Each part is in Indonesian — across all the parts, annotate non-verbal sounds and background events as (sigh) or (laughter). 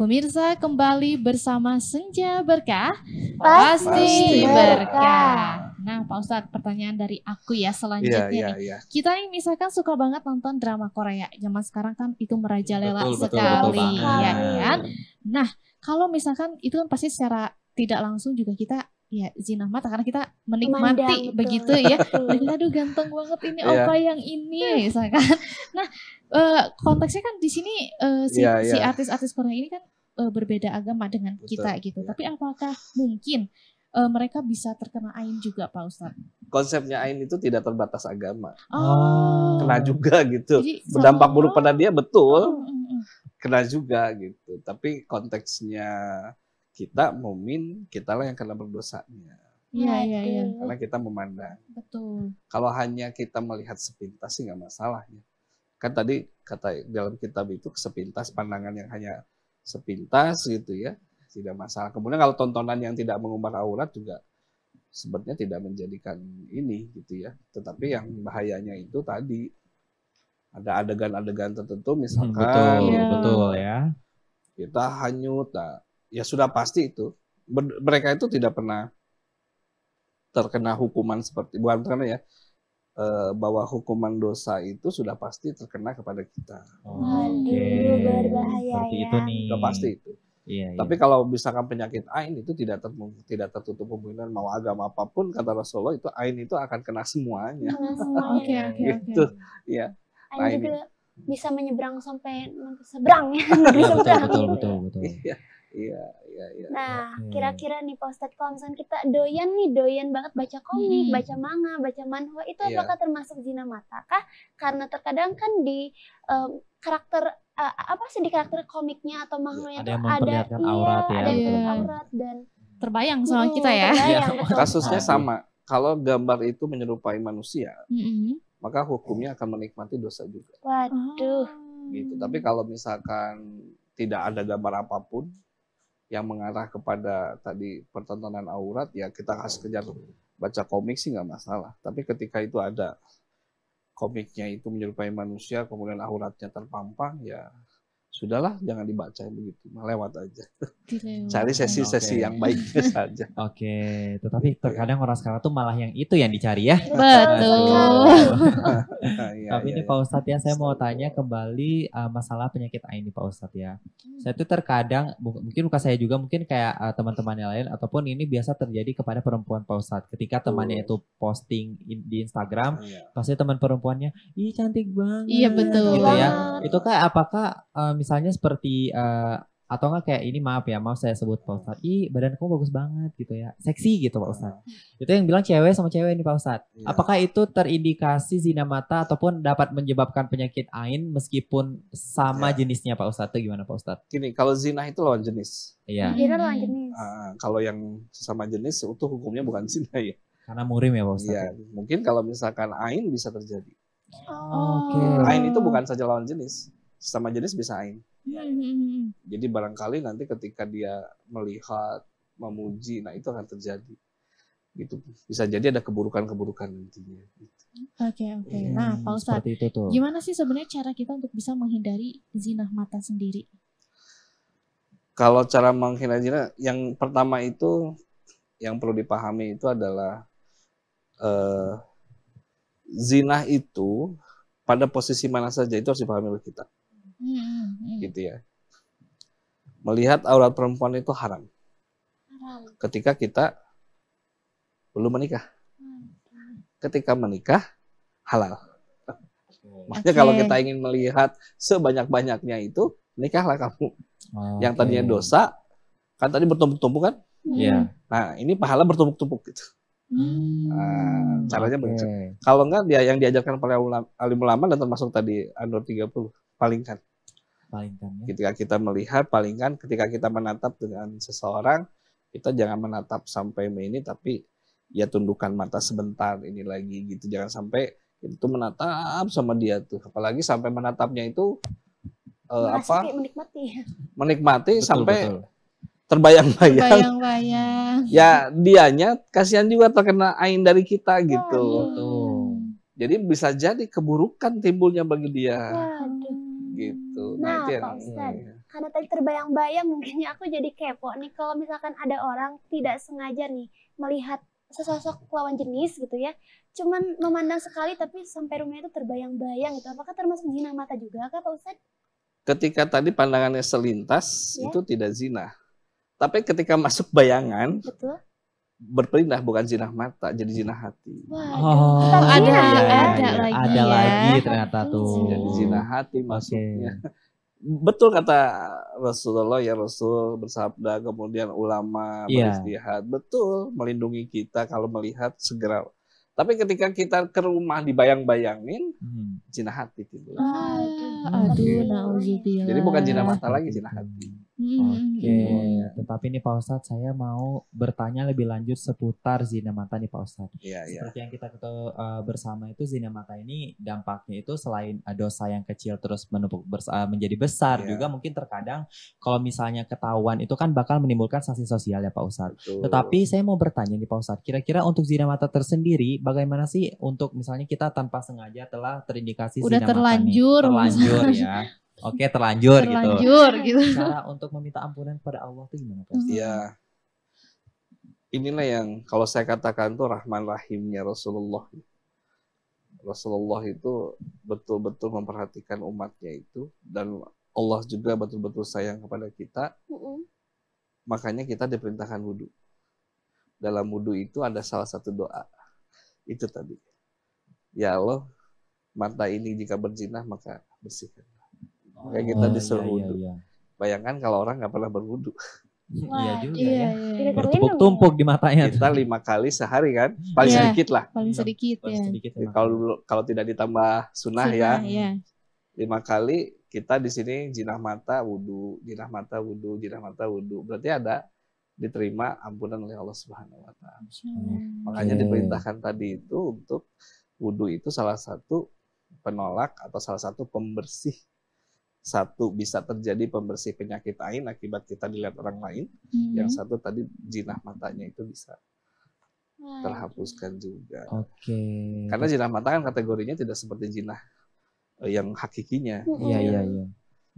Pemirsa kembali bersama Senja Berkah, pasti, pasti berkah. Nah, Pak Ustadz, pertanyaan dari aku ya selanjutnya yeah, yeah, nih. Iya, iya. Kita nih misalkan suka banget nonton drama Korea. Zaman sekarang kan itu merajalela betul, sekali, betul, betul, betul ya kan? Nah, kalau misalkan itu kan pasti secara tidak langsung juga kita ya zina mata karena kita menikmati Mandang, begitu ya. (laughs) Dan aduh ganteng banget ini yeah. opa yang ini misalkan. (laughs) Nah, eh, konteksnya kan di sini eh, si yeah, yeah. si iya. artis-artis Korea ini kan eh, berbeda agama dengan Betul, kita gitu. Iya. Tapi apakah mungkin mereka bisa terkena ain juga Pak Ustaz? Konsepnya ain itu tidak terbatas agama. Oh. Kena juga gitu. Jadi, Berdampak buruk pada dia betul. Oh. oh, oh. Kena juga gitu. Tapi konteksnya kita mumin, lah yang kena berdosanya. Iya, iya, iya. iya. Karena kita memandang. Betul. Kalau hanya kita melihat sepintas sih nggak masalah ya. Kan tadi kata dalam kitab itu sepintas pandangan yang hanya sepintas gitu ya, tidak masalah. Kemudian kalau tontonan yang tidak mengumbar aurat juga sebenarnya tidak menjadikan ini gitu ya. Tetapi yang bahayanya itu tadi ada adegan-adegan tertentu misalkan hmm, betul, ya. betul ya. Kita hanyut nah, ya sudah pasti itu mereka itu tidak pernah terkena hukuman seperti bukan karena ya e, bahwa hukuman dosa itu sudah pasti terkena kepada kita. Oh, Aduh, okay. berbahaya ya. itu nih. Sudah pasti itu. Iya, iya. Tapi iya. kalau misalkan penyakit ain itu tidak ter, tidak tertutup kemungkinan mau agama apapun kata Rasulullah itu ain itu akan kena semuanya. (laughs) Oke oke oke. Ya. Ain nah, juga bisa menyeberang sampai seberang ya. betul, betul betul betul. betul. Iya. Iya, iya, iya, iya. Nah, hmm. kira-kira nih Pak Ustadz, kalau kita doyan nih, doyan banget baca komik, hmm. baca manga, baca manhwa, itu yeah. apakah termasuk zina mata kah? Karena terkadang kan di um, karakter uh, apa sih di karakter komiknya atau iya, manhwa ada yang ada, iya, aurat iya, ya. Ada yang aurat dan terbayang sama hmm, kita ya. Terbayang, Kasusnya nah. sama. Kalau gambar itu menyerupai manusia, mm -hmm. maka hukumnya akan menikmati dosa juga. Waduh. Gitu. Tapi ah. kalau misalkan tidak ada gambar apapun, yang mengarah kepada tadi pertontonan aurat ya kita harus kejar baca komik sih nggak masalah tapi ketika itu ada komiknya itu menyerupai manusia kemudian auratnya terpampang ya sudahlah jangan dibaca begitu lewat aja Dilewat. cari sesi-sesi okay. yang baiknya (laughs) saja oke okay. tetapi terkadang orang sekarang tuh malah yang itu yang dicari ya betul (laughs) iya, tapi iya, ini iya. pak ustadz ya saya mau tanya kembali uh, masalah penyakit ain ini pak ustadz ya hmm. saya tuh terkadang mungkin bukan saya juga mungkin kayak uh, teman-teman yang lain ataupun ini biasa terjadi kepada perempuan pak ustadz ketika temannya itu posting in, di Instagram pasti teman perempuannya ih cantik banget iya betul gitu ya itu kan apakah um, misalnya seperti uh, atau enggak kayak ini maaf ya maaf saya sebut Pak Ustadz ih badan kamu bagus banget gitu ya seksi gitu Pak Ustadz itu yang bilang cewek sama cewek ini Pak Ustadz iya. apakah itu terindikasi zina mata ataupun dapat menyebabkan penyakit ain meskipun sama iya. jenisnya Pak Ustadz itu gimana Pak Ustadz gini kalau zina itu lawan jenis iya zina lawan hmm. jenis uh, kalau yang sama jenis itu hukumnya bukan (laughs) zina ya karena murim ya Pak Ustadz iya ya? mungkin kalau misalkan ain bisa terjadi oh. oke okay. ain itu bukan saja lawan jenis sama jenis bisa aing. Iya, iya, iya, jadi barangkali nanti ketika dia melihat, memuji, nah itu akan terjadi. Gitu. Bisa jadi ada keburukan-keburukan nantinya. Gitu. Oke okay, oke. Okay. Hmm, nah, Pak Ustadz, itu tuh. gimana sih sebenarnya cara kita untuk bisa menghindari zina mata sendiri? Kalau cara menghindari zina, yang pertama itu yang perlu dipahami itu adalah eh, zina itu pada posisi mana saja itu harus dipahami oleh kita. Hmm, hmm. gitu ya melihat aurat perempuan itu haram ketika kita belum menikah hmm. ketika menikah halal makanya okay. kalau kita ingin melihat sebanyak banyaknya itu nikahlah kamu okay. yang tadinya dosa kan tadi bertumpuk-tumpuk kan Iya. nah ini pahala bertumpuk-tumpuk gitu Hmm. Nah, caranya okay. Kalau enggak dia yang diajarkan oleh alim ulama dan termasuk tadi Anur 30 paling kan palingkan ya. ketika kita melihat palingkan ketika kita menatap dengan seseorang kita jangan menatap sampai ini tapi ya tundukkan mata sebentar ini lagi gitu jangan sampai itu menatap sama dia tuh apalagi sampai menatapnya itu uh, apa menikmati menikmati betul, sampai terbayang-bayang terbayang-bayang ya dianya kasihan juga terkena ain dari kita gitu oh, iya. Jadi bisa jadi keburukan timbulnya bagi dia. Waduh gitu. Nah, nah itu Pak Ustaz, hmm. ya. karena tadi terbayang-bayang mungkinnya aku jadi kepo nih kalau misalkan ada orang tidak sengaja nih melihat sesosok lawan jenis gitu ya, cuman memandang sekali tapi sampai rumahnya itu terbayang-bayang gitu. Apakah termasuk zina mata juga kah Pak Ustaz? Ketika tadi pandangannya selintas ya? itu tidak zina. Tapi ketika masuk bayangan, Betul berpindah bukan zina mata jadi zina hati. Wow. oh, ada ya, ada ya, lagi. Ada ya. lagi ternyata tuh. Hmm. Jadi zina hati maksudnya. (laughs) Betul kata Rasulullah ya Rasul bersabda kemudian ulama yeah. beristihad. Betul melindungi kita kalau melihat segera tapi ketika kita ke rumah dibayang-bayangin, hmm. hati gitu. Ah, aduh, nah, Jadi bukan zina mata lagi, zina hati. Oke, okay. Gitu. tetapi nih Pak Ustadz saya mau bertanya lebih lanjut seputar zina mata nih Pak Ustadz. Yeah, iya. Seperti yang kita ketahui uh, bersama itu zina mata ini dampaknya itu selain eh, dosa yang kecil terus menumpuk uh, menjadi besar yeah. juga mungkin terkadang kalau misalnya ketahuan itu kan bakal menimbulkan sanksi sosial ya Pak Ustadz. Betul. Tetapi saya mau bertanya nih Pak Ustadz, kira-kira untuk zina mata tersendiri bagaimana sih untuk misalnya kita tanpa sengaja telah terindikasi Udah zina terlanjur, mata nih? Terlanjur ya. (laughs) Oke, terlanjur, gitu. terlanjur gitu. gitu. Cara untuk meminta ampunan pada Allah itu gimana, Pak? Mm-hmm. Iya. Inilah yang kalau saya katakan tuh rahman rahimnya Rasulullah. Rasulullah itu betul-betul memperhatikan umatnya itu dan Allah juga betul-betul sayang kepada kita. Mm-hmm. Makanya kita diperintahkan wudhu. Dalam wudhu itu ada salah satu doa. Itu tadi. Ya Allah, mata ini jika berzinah maka bersihkan. Makanya kita oh, disuruh iya, iya wudhu. Iya, iya. Bayangkan kalau orang nggak pernah berwudhu. Iya Wah, iya juga iya, ya. Iya. Bertumpuk-tumpuk ya. di matanya. Kita tuh. lima kali sehari kan, paling yeah, sedikit lah. Paling sedikit paling Sedikit, ya. Kalau kalau tidak ditambah sunah sunah ya, ya, lima kali kita di sini jinah mata wudhu, jinah mata wudhu, jinah mata wudhu. Berarti ada diterima ampunan oleh Allah Subhanahu Wa Taala. Hmm. Makanya okay. diperintahkan tadi itu untuk wudhu itu salah satu penolak atau salah satu pembersih satu bisa terjadi pembersih penyakit lain akibat kita dilihat orang lain, hmm. yang satu tadi jinah matanya itu bisa terhapuskan juga. Oke. Okay. Karena jinah mata kan kategorinya tidak seperti jinah eh, yang hakikinya. Iya iya iya. iya.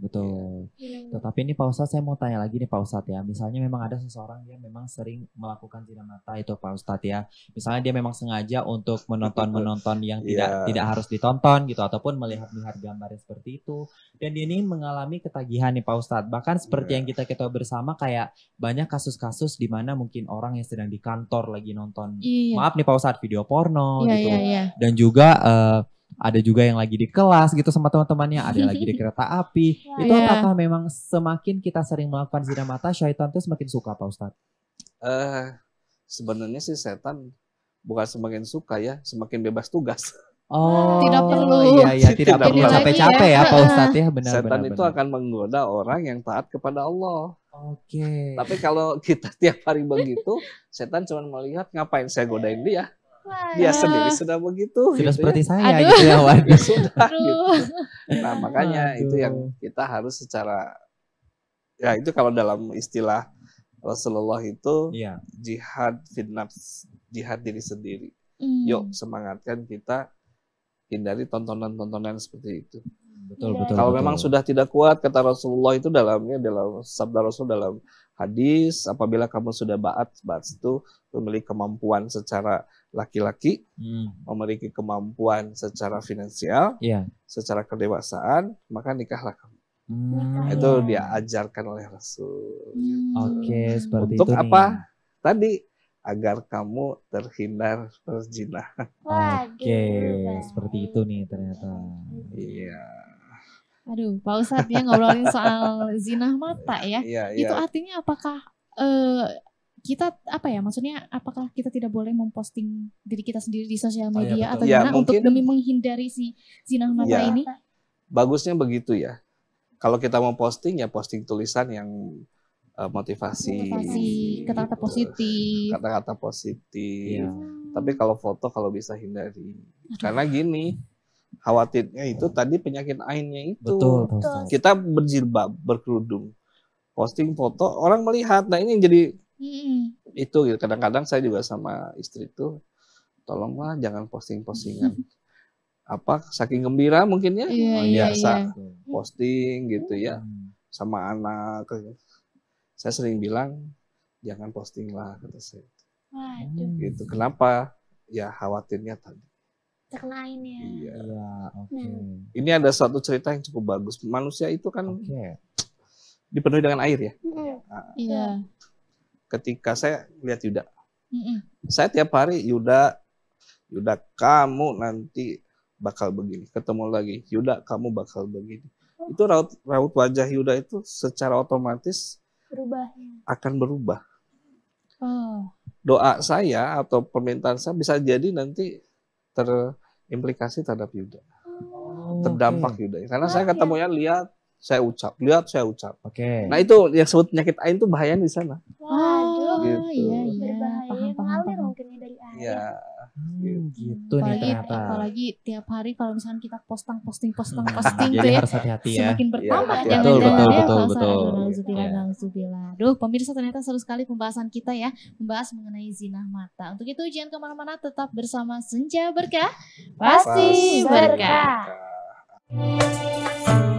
Betul. Ya. Tetapi ini Pak Ustadz saya mau tanya lagi nih Pak Ustadz ya. Misalnya memang ada seseorang yang memang sering melakukan zina mata itu Pak Ustadz ya. Misalnya dia memang sengaja untuk menonton-menonton yang (laughs) tidak iya. tidak harus ditonton gitu ataupun melihat-lihat gambarnya seperti itu. Dan dia ini mengalami ketagihan nih Pak Ustadz. Bahkan seperti ya. yang kita ketahui bersama kayak banyak kasus-kasus di mana mungkin orang yang sedang di kantor lagi nonton Ya. maaf nih Pak Ustadz video porno ya, gitu. Ya, ya. Dan juga uh, ada juga yang lagi di kelas gitu sama teman-temannya, ada yang lagi di (laughs) kereta api. Itu yeah. apakah memang semakin kita sering melakukan zina mata, syaitan itu semakin suka Pak Ustadz? Uh, sebenarnya sih setan bukan semakin suka ya, semakin bebas tugas. Oh, tidak perlu. Iya, iya, tidak, tidak perlu capek-capek ya, ya Pak Ustadz ya, benar Setan benar, itu benar. akan menggoda orang yang taat kepada Allah. Oke. Okay. Tapi kalau (laughs) kita tiap hari begitu, setan cuma melihat ngapain saya godain dia. Dia sendiri sudah begitu. Sudah gitu ya. seperti ya. saya Aduh. gitu ya, (laughs) waduh. Ya sudah gitu. Nah, makanya Aduh. itu yang kita harus secara ya itu kalau dalam istilah Rasulullah itu ya. jihad fitnah jihad diri sendiri. hmm. Yuk semangatkan kita hindari tontonan-tontonan seperti itu. Betul, iya. betul. Kalau betul. memang sudah tidak kuat kata Rasulullah itu dalamnya dalam sabda Rasul dalam hadis apabila kamu sudah baat baat itu memiliki kemampuan secara laki-laki hmm. memiliki kemampuan secara finansial yeah. secara kedewasaan maka nikahlah kamu hmm. itu dia ajarkan oleh Rasul hmm. oke okay, seperti untuk itu apa nih. tadi agar kamu terhindar perzinahan oke okay, seperti itu nih ternyata iya yeah. Aduh, Pak Ustadz ya ngobrolin soal zina mata ya. Iya, iya. Itu artinya apakah uh, kita apa ya maksudnya apakah kita tidak boleh memposting diri kita sendiri di sosial oh, iya, media oh, ya, atau ya, gimana mungkin, untuk demi menghindari si zina mata ya, ini? Bagusnya begitu ya. Kalau kita mau posting ya posting tulisan yang uh, motivasi, motivasi gitu. kata-kata positif, kata-kata positif. Ya. Tapi kalau foto kalau bisa hindari. Aduh. Karena gini, khawatirnya itu tadi penyakit ainnya itu. Betul. Betul. Kita berjilbab, berkerudung, posting foto, orang melihat. Nah ini jadi hmm. itu gitu. Kadang-kadang saya juga sama istri itu, tolonglah jangan posting-postingan. Apa saking gembira mungkinnya yeah, oh, iya, biasa yeah. posting gitu ya sama anak. Saya sering bilang jangan posting lah kata saya. Waduh. Gitu. Kenapa? Ya khawatirnya tadi yang lainnya. Iya. Ya, okay. nah. Ini ada satu cerita yang cukup bagus. Manusia itu kan okay. dipenuhi dengan air ya. Iya. iya. Ketika saya lihat Yuda, Mm-mm. saya tiap hari Yuda, Yuda kamu nanti bakal begini. Ketemu lagi, Yuda kamu bakal begini. Itu raut raut wajah Yuda itu secara otomatis berubah. Akan berubah. Oh. Doa saya atau permintaan saya bisa jadi nanti ter implikasi terhadap Yuda. Oh, Terdampak okay. Yuda. Karena saya nah, ketemunya iya. lihat saya ucap, lihat saya ucap. Oke. Okay. Nah itu yang sebut penyakit ain itu bahaya di sana. Waduh, gitu. iya iya. Berbahaya, paham, mungkin ya dari air. Iya. Hmm, gitu, gitu apalagi, nih ternyata. Apalagi tiap hari kalau misalnya kita posting hmm, (laughs) posting posting hmm, posting tuh ya, harus hati-hati ya. Semakin iya, bertambah ya, jangan betul, jangan betul, ya, betul, betul. Iya. Nauzubillah, ya. Duh, pemirsa ternyata seru sekali pembahasan kita ya, membahas mengenai zina mata. Untuk itu jangan kemana-mana, tetap bersama Senja Berkah, pasti berkah. berkah.